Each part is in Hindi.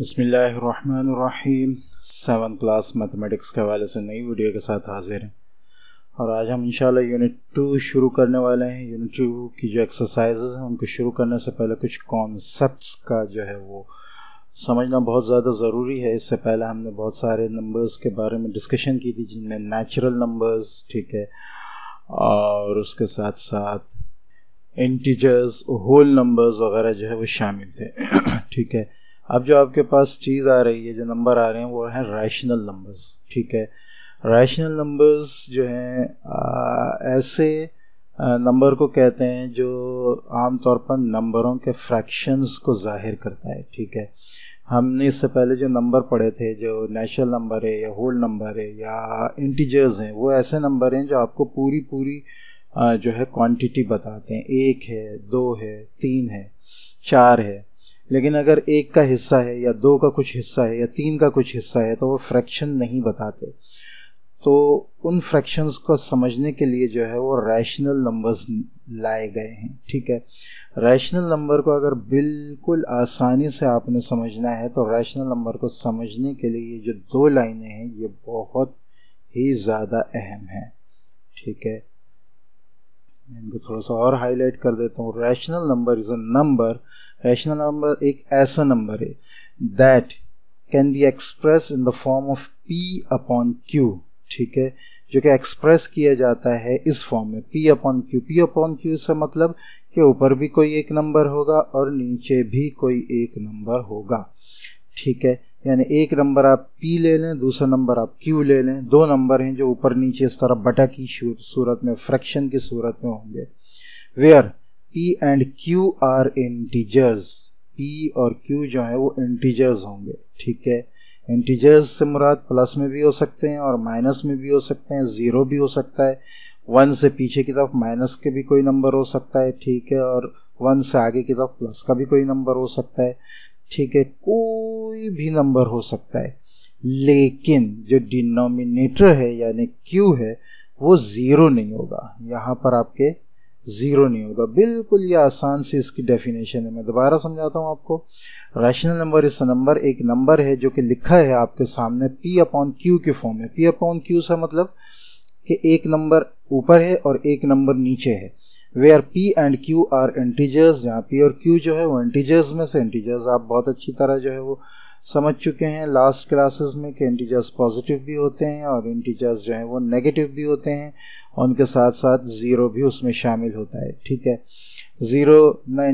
बसमीम सेवन क्लास मैथमेटिक्स के हवाले से नई वीडियो के साथ हाजिर हैं और आज हम इंशाल्लाह यूनिट टू शुरू करने वाले हैं यूनिट टू की जो एक्सरसाइजेज हैं उनको शुरू करने से पहले कुछ कॉन्सेप्ट्स का जो है वो समझना बहुत ज़्यादा ज़रूरी है इससे पहले हमने बहुत सारे नंबर्स के बारे में डिस्कशन की थी जिनमें नेचुरल नंबर्स ठीक है और उसके साथ साथ इंटीजर्स होल नंबर्स वगैरह जो है वो शामिल थे ठीक है अब जो आपके पास चीज़ आ रही है जो नंबर आ रहे हैं वो हैं रैशनल नंबर्स ठीक है रैशनल नंबर्स जो हैं ऐसे नंबर को कहते हैं जो आमतौर पर नंबरों के फ्रैक्शंस को जाहिर करता है ठीक है हमने इससे पहले जो नंबर पढ़े थे जो नेचुरल नंबर है या होल नंबर है या इंटीजर्स हैं वो ऐसे नंबर हैं जो आपको पूरी पूरी जो है क्वांटिटी बताते हैं एक है दो है तीन है चार है लेकिन अगर एक का हिस्सा है या दो का कुछ हिस्सा है या तीन का कुछ हिस्सा है तो वो फ्रैक्शन नहीं बताते तो उन फ्रैक्शंस को समझने के लिए जो है वो रैशनल नंबर्स लाए गए हैं ठीक है रैशनल नंबर को अगर बिल्कुल आसानी से आपने समझना है तो रैशनल नंबर को समझने के लिए ये जो दो लाइनें हैं ये बहुत ही ज़्यादा अहम है ठीक है इनको थोड़ा सा और हाईलाइट कर देता हूँ rational number is a number rational number एक ऐसा नंबर है that can be express in the form of p upon q ठीक है जो कि एक्सप्रेस किया जाता है इस फॉर्म में p upon q p upon q से मतलब कि ऊपर भी कोई एक नंबर होगा और नीचे भी कोई एक नंबर होगा ठीक है यानी एक नंबर आप पी ले लें दूसरा नंबर आप क्यू ले लें दो नंबर हैं जो ऊपर नीचे इस तरह बटा की सूरत में फ्रैक्शन की सूरत में होंगे where p and q are integers p और क्यू जो है वो इंटीजर्स होंगे ठीक है इंटीजर्स से मुराद प्लस में भी हो सकते हैं और माइनस में भी हो सकते हैं ज़ीरो भी हो सकता है वन से पीछे की तरफ माइनस के भी कोई नंबर हो सकता है ठीक है और वन से आगे की तरफ प्लस का भी कोई नंबर हो सकता है ठीक है कोई भी नंबर हो सकता है लेकिन जो डिनोमिनेटर है यानी क्यू है वो ज़ीरो नहीं होगा यहाँ पर आपके ज़ीरो नहीं होगा बिल्कुल ये आसान सी इसकी डेफिनेशन है मैं दोबारा समझाता हूँ आपको रैशनल नंबर इस नंबर एक नंबर है जो कि लिखा है आपके सामने पी अपॉन क्यू के फॉर्म में पी अपॉन क्यू से मतलब कि एक नंबर ऊपर है और एक नंबर नीचे है where p and q are integers जहाँ पी और क्यू जो है वो इंटीजर्स में से इंटीजर्स आप बहुत अच्छी तरह जो है वो समझ चुके हैं लास्ट क्लासेस में कि इंटीजर्स पॉजिटिव भी होते हैं और इंटीजर्स जो हैं वो नेगेटिव भी होते हैं और उनके साथ साथ ज़ीरो भी उसमें शामिल होता है ठीक है ज़ीरो ना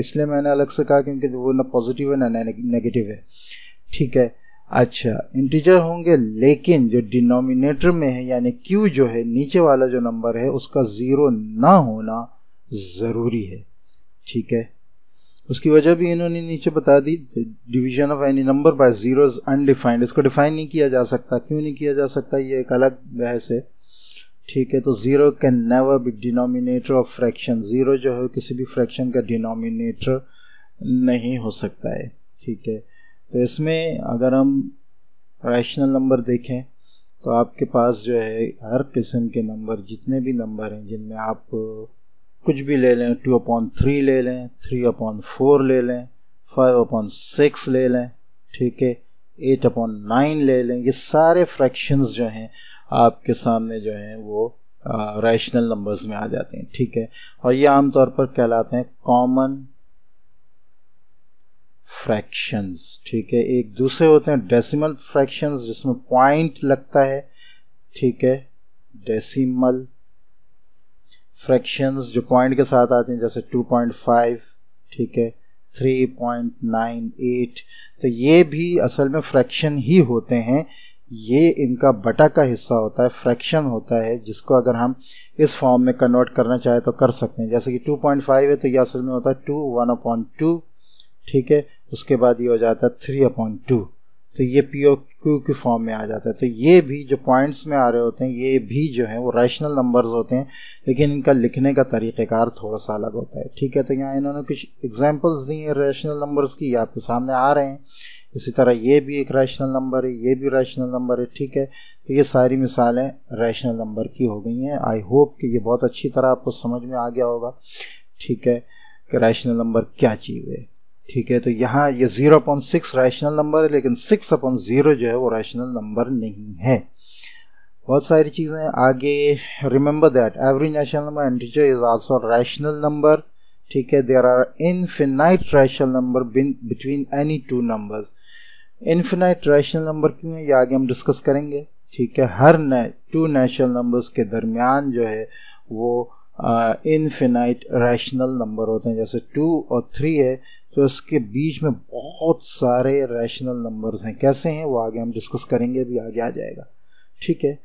इसलिए मैंने अलग से कहा क्योंकि वो ना पॉजिटिव है ना नेगेटिव है ठीक है अच्छा इंटीजर होंगे लेकिन जो डिनोमिनेटर में है यानी क्यू जो है नीचे वाला जो नंबर है उसका ज़ीरो ना होना ज़रूरी है ठीक है उसकी वजह भी इन्होंने नीचे बता दी division of any number by zero is undefined इसको डिफाइन नहीं किया जा सकता क्यों नहीं किया जा सकता ये एक अलग बहस है ठीक है तो zero can never be denominator of fraction zero जो है किसी भी फ्रैक्शन का डिनोमिनेटर नहीं हो सकता है ठीक है तो इसमें अगर हम रैशनल नंबर देखें तो आपके पास जो है हर किस्म के नंबर जितने भी नंबर हैं जिनमें आप कुछ भी ले लें टू अपॉन थ्री ले लें थ्री अपॉन फोर ले लें फाइव अपॉन सिक्स ले लें ठीक है एट अपॉन नाइन ले लें ये सारे फ्रैक्शंस जो हैं आपके सामने जो हैं वो रैशनल नंबर्स में आ जाते हैं ठीक है और ये आमतौर पर कहलाते हैं कॉमन फ्रैक्शंस ठीक है एक दूसरे होते हैं डेसिमल फ्रैक्शंस जिसमें पॉइंट लगता है ठीक है डेसिमल फ्रैक्शंस जो पॉइंट के साथ आते हैं जैसे 2.5 ठीक है 3.98 तो ये भी असल में फ्रैक्शन ही होते हैं ये इनका बटा का हिस्सा होता है फ्रैक्शन होता है जिसको अगर हम इस फॉर्म में कन्वर्ट करना चाहें तो कर सकते हैं जैसे कि 2.5 है तो यह असल में होता है 2 वन अपॉइंट टू ठीक है उसके बाद ये हो जाता है थ्री अपॉन टू तो ये पी ओ क्यू के फॉर्म में आ जाता है तो ये भी जो पॉइंट्स में आ रहे होते हैं ये भी जो है वो रैशनल नंबर्स होते हैं लेकिन इनका लिखने का तरीक़ेकार थोड़ा सा अलग होता है ठीक है तो यहाँ इन्होंने कुछ एग्जांपल्स दी हैं रैशनल नंबर्स की ये आपके सामने आ रहे हैं इसी तरह ये भी एक रैशनल नंबर है ये भी रैशनल नंबर है ठीक है तो ये सारी मिसालें रैशनल नंबर की हो गई हैं आई होप कि ये बहुत अच्छी तरह आपको समझ में आ गया होगा ठीक है कि रैशनल नंबर क्या चीज़ है ठीक है तो यहाँ ये zero upon six rational number है लेकिन सिक्स अपॉन ज़ीरो जो है वो रैशनल नंबर नहीं है बहुत सारी चीज़ें आगे remember that every natural number and teacher is also rational number ठीक है there are infinite rational number between any two numbers infinite rational number क्यों है ये आगे हम डिस्कस करेंगे ठीक है हर ने, टू नेशनल नंबर्स के दरमियान जो है वो इनफिनाइट रैशनल नंबर होते हैं जैसे टू और थ्री है तो इसके बीच में बहुत सारे रैशनल नंबर्स हैं कैसे हैं वो आगे हम डिस्कस करेंगे अभी आगे आ जाएगा ठीक है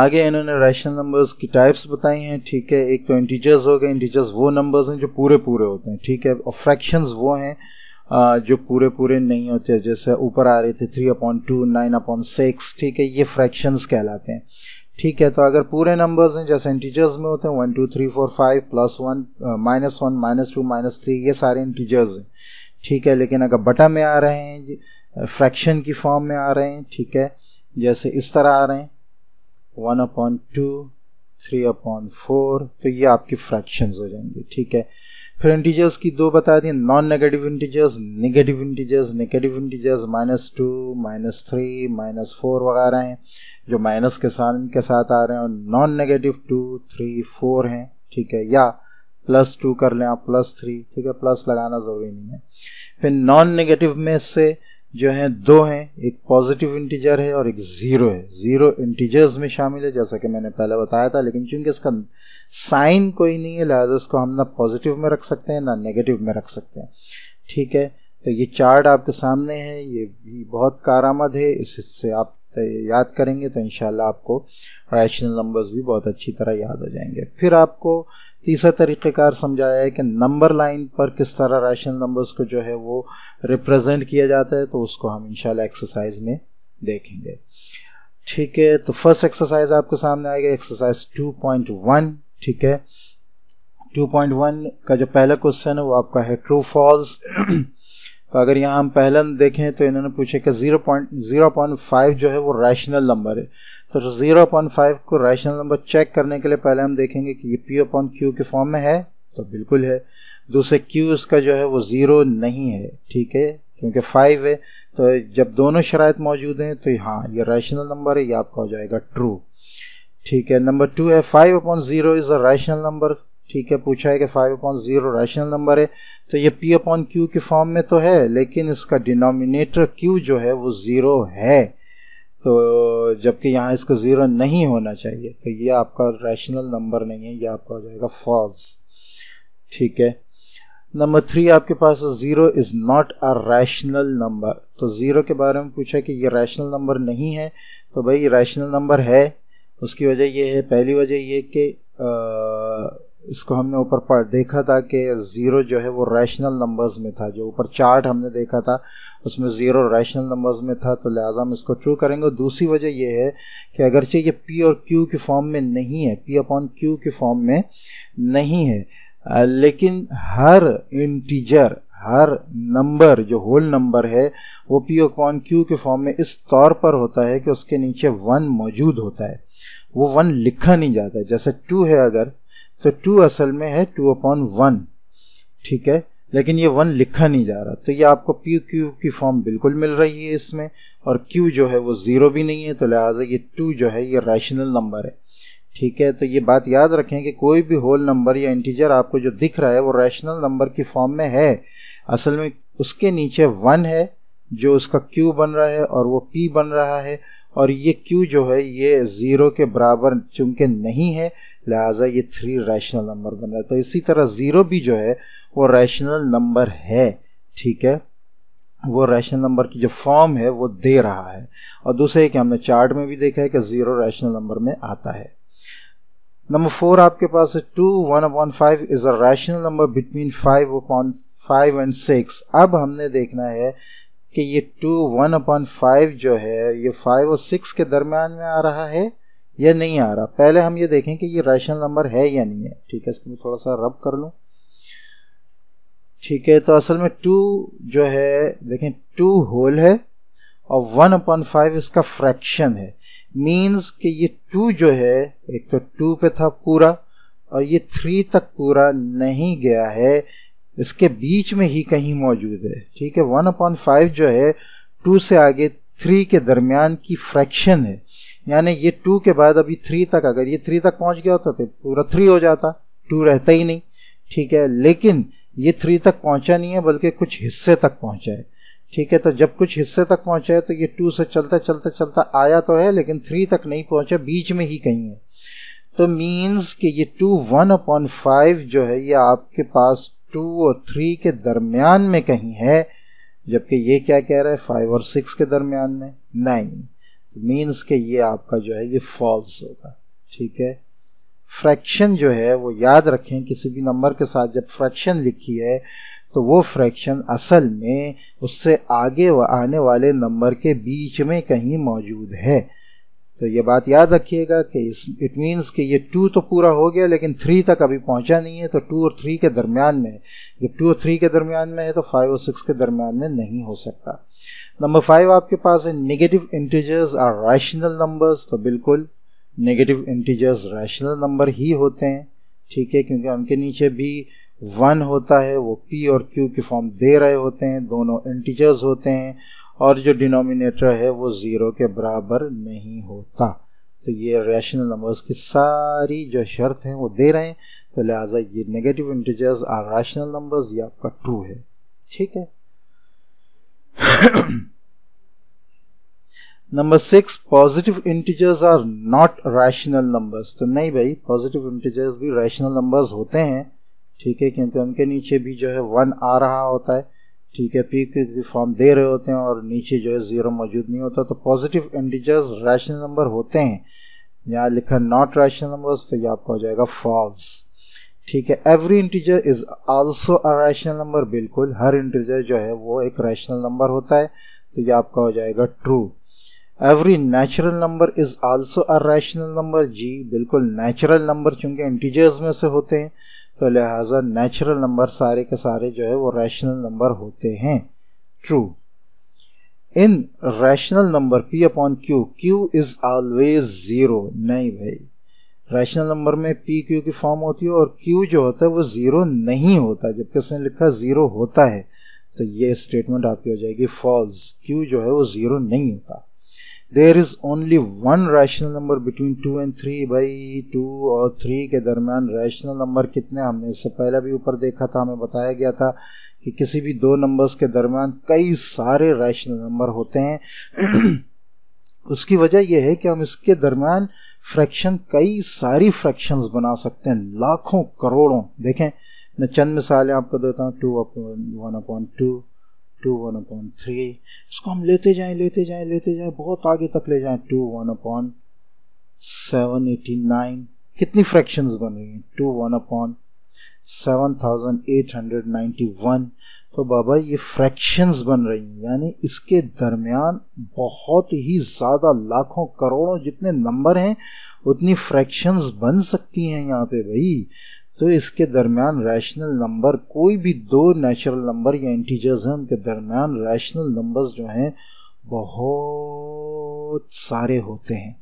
आगे इन्होंने रैशनल नंबर्स की टाइप्स बताई हैं ठीक है एक तो इंटीजर्स हो गए इंटीजर्स वो नंबर्स हैं जो पूरे पूरे होते हैं ठीक है और फ्रैक्शंस वो हैं जो पूरे पूरे नहीं होते जैसे ऊपर आ रहे थे three upon two nine upon six ठीक है ये फ्रैक्शंस कहलाते हैं ठीक है तो अगर पूरे नंबर्स हैं जैसे इंटीजर्स में होते हैं one two three four five plus one minus one minus two minus three ये सारे इंटीजर्स हैं ठीक है लेकिन अगर बटा में आ रहे हैं फ्रैक्शन uh, की फॉर्म में आ रहे हैं ठीक है जैसे इस तरह आ रहे हैं one upon two three upon four तो ये आपके फ्रैक्शन हो जाएंगे ठीक है फिर इंटीजर्स की दो बता दी non negative integers negative integers negative integers minus two minus three minus four वगैरह हैं जो माइनस के साथ के साथ आ रहे हैं और non negative two three four हैं ठीक है या प्लस टू कर लें आप प्लस थ्री ठीक है प्लस लगाना ज़रूरी नहीं है फिर नॉन नेगेटिव में से जो हैं दो हैं एक पॉजिटिव इंटीजर है और एक ज़ीरो है ज़ीरो इंटीजर्स में शामिल है जैसा कि मैंने पहले बताया था लेकिन चूंकि इसका साइन कोई नहीं है लिहाजा इसको हम ना पॉजिटिव में रख सकते हैं ना नेगेटिव में रख सकते हैं ठीक है तो ये चार्ट आपके सामने है ये भी बहुत कारामद है इस हिस्से आप तो याद करेंगे तो इन आपको रैशनल नंबर्स भी बहुत अच्छी तरह याद हो जाएंगे फिर आपको तीसरा तरीक़ेकार समझाया है कि नंबर लाइन पर किस तरह रैशनल नंबर्स को जो है वो रिप्रेजेंट किया जाता है तो उसको हम इंशाल्लाह एक्सरसाइज में देखेंगे ठीक है तो फर्स्ट एक्सरसाइज आपके सामने आएगा एक्सरसाइज 2.1 ठीक है 2.1 का जो पहला क्वेश्चन है वो आपका है ट्रू फॉल्स तो अगर यहाँ हम पहले देखें तो इन्होंने पूछे कि zero point zero point five जो है वो रैशनल नंबर है तो ज़ीरो पॉइंट फाइव को रैशनल नंबर चेक करने के लिए पहले हम देखेंगे कि ये पी अपॉन क्यू के फॉर्म में है तो बिल्कुल है दूसरे क्यू इसका जो है वो ज़ीरो नहीं है ठीक है क्योंकि फाइव है तो जब दोनों शराइ मौजूद हैं तो हाँ ये रैशनल नंबर है ये आपका हो जाएगा ट्रू ठीक है नंबर टू है five upon zero is a rational number ठीक है पूछा है कि five upon zero rational number है तो ये पी अपॉन क्यू के फॉर्म में तो है लेकिन इसका डिनोमिनेटर क्यू जो है वो ज़ीरो है तो जबकि यहाँ इसको ज़ीरो नहीं होना चाहिए तो ये आपका रैशनल नंबर नहीं है ये आपका हो जाएगा फॉल्स ठीक है नंबर थ्री आपके पास zero is not a rational number तो ज़ीरो के बारे में पूछा कि ये रैशनल नंबर नहीं है तो भाई रैशनल नंबर है उसकी वजह यह है पहली वजह ये कि इसको हमने ऊपर पढ़ देखा था कि ज़ीरो जो है वो रैशनल नंबर्स में था जो ऊपर चार्ट हमने देखा था उसमें ज़ीरो रैशनल नंबर्स में था तो लिहाजा हम इसको ट्रू करेंगे दूसरी वजह ये है कि अगरचे ये पी और क्यू के फॉर्म में नहीं है पी अपॉन क्यू के फॉर्म में नहीं है लेकिन हर इंटीजर हर नंबर जो होल नंबर है वो पी अपॉन क्यू के फॉर्म में इस तौर पर होता है कि उसके नीचे वन मौजूद होता है वो वन लिखा नहीं जाता जैसे टू है अगर तो टू असल में है टू अपॉन वन ठीक है लेकिन ये वन लिखा नहीं जा रहा तो ये आपको पी क्यू की फॉर्म बिल्कुल मिल रही है इसमें और क्यू जो है वो ज़ीरो भी नहीं है तो लिहाजा ये टू जो है ये रैशनल नंबर है ठीक है तो ये बात याद रखें कि कोई भी होल नंबर या इंटीजर आपको जो दिख रहा है वो रैशनल नंबर की फॉर्म में है असल में उसके नीचे वन है जो उसका क्यू बन रहा है और वो पी बन रहा है और ये Q जो है ये ज़ीरो के बराबर चूंकि नहीं है लिहाजा ये थ्री रैशनल नंबर बन रहा है तो इसी तरह ज़ीरो भी जो है वो रैशनल नंबर है ठीक है वो रैशनल नंबर की जो फॉर्म है वो दे रहा है और दूसरे कि हमने चार्ट में भी देखा है कि ज़ीरो रैशनल नंबर में आता है नंबर फोर आपके पास है two one upon five is a rational number between five upon five and six अब हमने देखना है कि ये टू वन अपॉन फाइव जो है ये फाइव और सिक्स के दरम्यान में आ रहा है या नहीं आ रहा पहले हम ये देखें कि ये रैशनल नंबर है या नहीं है ठीक है इसको मैं थोड़ा सा रब कर लूँ ठीक है तो असल में टू जो है देखें टू होल है और वन अपॉन फाइव इसका फ्रैक्शन है मीन्स कि ये टू जो है एक तो टू पे था पूरा और ये थ्री तक पूरा नहीं गया है इसके बीच में ही कहीं मौजूद है ठीक है वन अपॉन फाइव जो है टू से आगे थ्री के दरमियान की फ्रैक्शन है यानी ये टू के बाद अभी थ्री तक अगर ये थ्री तक पहुंच गया होता तो पूरा थ्री हो जाता टू रहता ही नहीं ठीक है लेकिन ये थ्री तक पहुंचा नहीं है बल्कि कुछ हिस्से तक पहुंचा है ठीक है तो जब कुछ हिस्से तक पहुंचा है तो ये टू से चलता चलता चलता आया तो है लेकिन थ्री तक नहीं पहुंचा बीच में ही कहीं है तो मीन्स कि ये टू वन अपॉन फाइव जो है ये आपके पास टू और थ्री के दरमियान में कहीं है जबकि ये क्या कह रहा है फाइव और सिक्स के दरमियान में नहीं तो मीन्स के ये आपका जो है ये फॉल्स होगा ठीक है फ्रैक्शन जो है वो याद रखें किसी भी नंबर के साथ जब फ्रैक्शन लिखी है तो वो फ्रैक्शन असल में उससे आगे आने वाले नंबर के बीच में कहीं मौजूद है तो ये बात याद रखिएगा कि इस इट मीन्स कि ये टू तो पूरा हो गया लेकिन थ्री तक अभी पहुंचा नहीं है तो टू और थ्री के दरमियान में जब टू और थ्री के दरमियान में है तो फाइव और सिक्स के दरमियान में नहीं हो सकता नंबर फाइव आपके पास है negative integers are rational numbers तो बिल्कुल नेगेटिव इंटीजर्स रैशनल नंबर ही होते हैं ठीक है क्योंकि उनके नीचे भी वन होता है वो पी और क्यू के फॉर्म दे रहे होते हैं दोनों इंटीजर्स होते हैं और जो डिनोमिनेटर है वो ज़ीरो के बराबर नहीं होता तो ये रैशनल नंबर्स की सारी जो शर्त हैं वो दे रहे हैं तो लिहाजा ये negative integers are rational numbers ये आपका ट्रू है ठीक है number six positive integers are not rational numbers तो नहीं भाई पॉजिटिव इंटीजर्स भी रैशनल नंबर्स होते हैं ठीक है क्योंकि उनके नीचे भी जो है वन आ रहा होता है ठीक है पी की फॉर्म दे रहे होते हैं और नीचे जो है ज़ीरो मौजूद नहीं होता तो पॉजिटिव इंटीजर्स रैशनल नंबर होते हैं यहाँ लिखा नॉट रैशनल नंबर्स तो ये आपका हो जाएगा फॉल्स ठीक है every integer is also a rational number बिल्कुल हर इंटीजर जो है वो एक रैशनल नंबर होता है तो ये आपका हो जाएगा true every natural number is also a rational number जी बिल्कुल नेचुरल नंबर चूंकि इंटीजर्स में से होते हैं तो लिहाजा नेचुरल नंबर सारे के सारे जो है वो रैशनल नंबर होते हैं true in rational number P upon Q Q is always zero नहीं भाई रैशनल नंबर में पी क्यू की फॉर्म होती है और क्यू जो होता है वो ज़ीरो नहीं होता जबकि उसने लिखा ज़ीरो होता है तो ये स्टेटमेंट आपकी हो जाएगी फॉल्स क्यू जो है वो ज़ीरो नहीं होता there is only one rational number between two and three भाई टू और थ्री के दरमियान रैशनल नंबर कितने हमने इससे पहले भी ऊपर देखा था हमें बताया गया था कि किसी भी दो नंबर्स के दरमियान कई सारे रैशनल नंबर होते हैं उसकी वजह यह है कि हम इसके दरमियान फ्रैक्शन कई सारी फ्रैक्शंस बना सकते हैं लाखों करोड़ों देखें मैं चंद मिसालें आपको देता हूँ two point one point two two one upon three इसको हम लेते जाएं लेते जाएं लेते जाएं बहुत आगे तक ले जाएं two one upon seven eighty nine कितनी फ्रैक्शन बन रही हैं two one upon seven thousand eight hundred ninety one तो बाबा ये फ्रैक्शंस बन रही हैं यानी इसके दरमियान बहुत ही ज़्यादा लाखों करोड़ों जितने नंबर हैं उतनी फ्रैक्शंस बन सकती हैं यहाँ पे भाई तो इसके दरमियान रैशनल नंबर कोई भी दो नेचुरल नंबर या इंटीजर्स हैं उनके दरमियान रैशनल नंबर्स जो हैं बहुत सारे होते हैं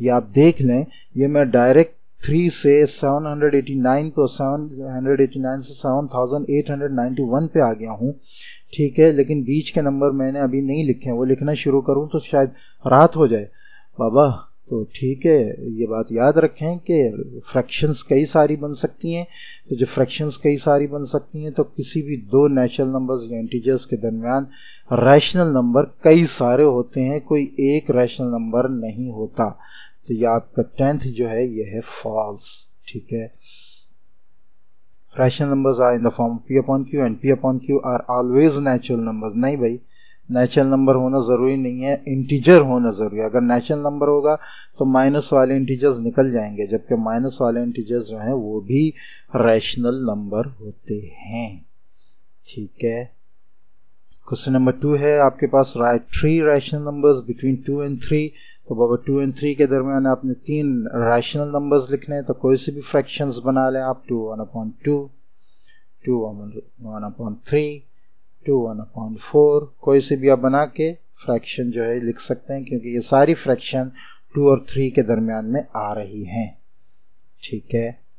ये आप देख लें ये मैं डायरेक्ट थ्री से 789 को 789 से 7891 पे आ गया हूँ ठीक है लेकिन बीच के नंबर मैंने अभी नहीं लिखे हैं वो लिखना शुरू करूँ तो शायद रात हो जाए बाबा तो ठीक है ये बात याद रखें कि फ्रैक्शंस कई सारी बन सकती हैं तो जब फ्रैक्शंस कई सारी बन सकती हैं तो किसी भी दो नेचुरल नंबर्स या इंटीजर्स के दरमियान रैशनल नंबर कई सारे होते हैं कोई एक रैशनल नंबर नहीं होता तो ये आपका टेंथ जो है ये है फॉल्स ठीक है rational numbers are in the form P upon Q and P upon Q are always natural numbers नहीं भाई नेचुरल नंबर होना ज़रूरी नहीं है इंटीजर होना ज़रूरी है अगर नेचुरल नंबर होगा तो माइनस वाले इंटीजर्स निकल जाएंगे जबकि माइनस वाले इंटीजर्स जो हैं वो भी रैशनल नंबर होते हैं ठीक है क्वेश्चन नंबर टू है आपके पास right three rational numbers between two and three तो बाबा टू एंड थ्री के दरमियान आपने तीन रैशनल नंबर्स लिखने हैं तो कोई से भी फ्रैक्शंस बना लें आप two one point two two one point three two one upon four कोई से भी आप बना के फ्रैक्शन जो है लिख सकते हैं क्योंकि ये सारी फ्रैक्शन टू और थ्री के दरमियान में आ रही हैं ठीक है